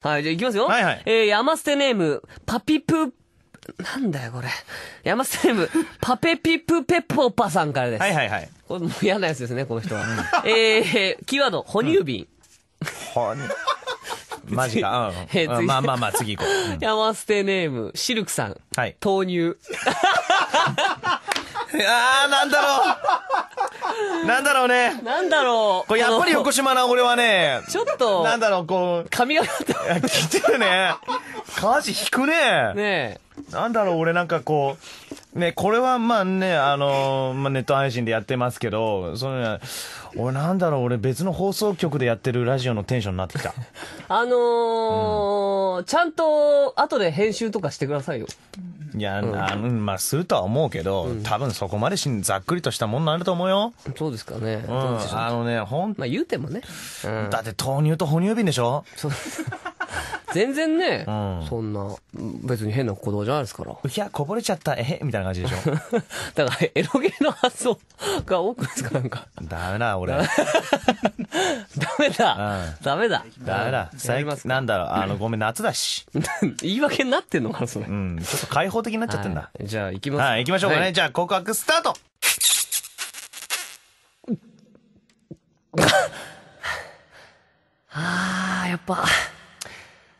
はい、じゃあ行きますよ。はいはいえー、山捨てネーム、パピプ、なんだよこれ。山捨てネーム、パペピプペポパさんからです。はいはいはい。これもう嫌なやつですね、この人は。えー、キーワード、哺乳瓶。ほんマジか。うん えーうまあまあまあ、次行こう。うん山捨てネーム、シルクさん。はい豆乳。ああ、なんだろう。なんだろうね。なんだろう。これやっぱり横島な俺はね、ちょっと、なんだろう、こう。髪型。かった。来てるね。歌 詞引くね。ねえ。なんだろう、俺なんかこう、ね、これはまあね、あのー、まあ、ネット配信でやってますけど、その、俺なんだろう、俺別の放送局でやってるラジオのテンションになってきた。あのーうん、ちゃんと後で編集とかしてくださいよ。いや、うん、あまあ、するとは思うけど、うん、多分そこまでしん、ざっくりとしたもんなると思うよ。そうですかね。うん、あのね、ほん、まあ、言うてもね。だって豆乳と哺乳瓶でしょそうです。全然ね、うんそんな、別に変な行動じゃないですから。いやこぼれちゃったえへみたいな感じでしょ だから、エロゲーの発想が多くないですかなんか。ダメだ俺 ダメだ。ダメだ。メだ最近なんだろうあのごめん夏だし 言い訳になってんのかな、それ。うんちょっと開放的になっちゃってんだはいじゃあ、行きますはい行きましょうかはねいじゃあ告白スタートああ、やっぱ、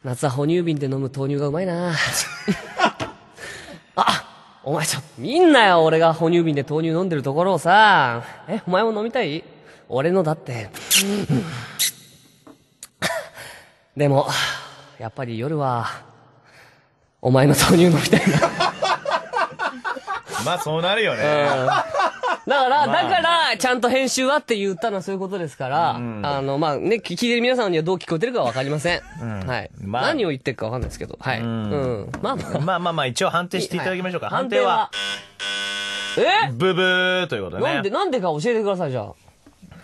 夏は哺乳瓶で飲む豆乳がうまいな あお前ちょ見んなよ俺が哺乳瓶で豆乳飲んでるところをさえお前も飲みたい俺のだって でもやっぱり夜はお前の豆乳飲みたいな まあそうなるよね、うんだから、だから、ちゃんと編集はって言ったのはそういうことですから、あの、まあね、聞いてる皆さんにはどう聞こえてるかわかりません。はい。何を言ってるかわかんないですけど、はい。うん。まあまあまあまあ、一応判定していただきましょうか。判定は。えブブーということね。なんで、なんでか教えてください、じゃ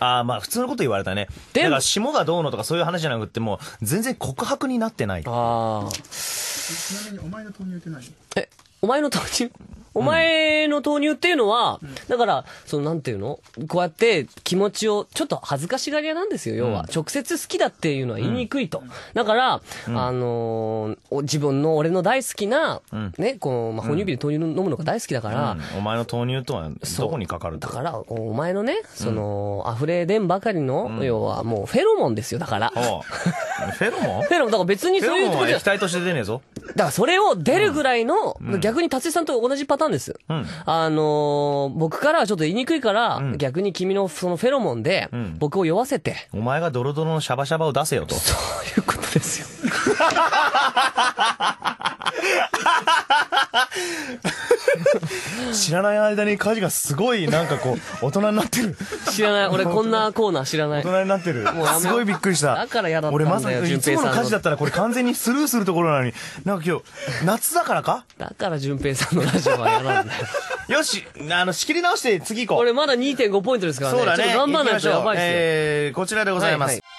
あ。ああ、まあ普通のこと言われたね。だから霜がどうのとかそういう話じゃなくても、全然告白になってない。ああ。ちなみにお前の投入って何えお前の豆乳お前の豆乳っていうのは、うん、だから、そのなんていうのこうやって気持ちを、ちょっと恥ずかしがり屋なんですよ、要は。うん、直接好きだっていうのは言いにくいと。うん、だから、あのー、自分の俺の大好きな、ね、この、まあ、哺乳瓶で豆乳飲むのが大好きだから。お前の豆乳とはどこにかかるだから、お前のね、その、溢れ出んばかりの、要はもうフェロモンですよ、だから。フェロモン フェロモンだから別にそういうところで。液体として出ねえぞ。だからそれを出るぐらいの、うん、逆に達井さんと同じパターンです。うん、あのー、僕からはちょっと言いにくいから、うん、逆に君のそのフェロモンで、僕を酔わせて。お前がドロドロのシャバシャバを出せよと。そういうことですよ。知らない間に家事がすごいなんかこう、大人になってる。知らない。俺こんなコーナー知らない。大人になってる。すごいびっくりした。だから嫌だった俺まさに、いつもの家事だったらこれ完全にスルーするところなのに、なんか今日、夏だからかだから淳平さんのラジオは嫌なんだよ。よし、あの、仕切り直して次行こう。俺まだ2.5ポイントですからね。そうだね。頑張らないとやばいっすよ。えー、こちらでございます。はいはい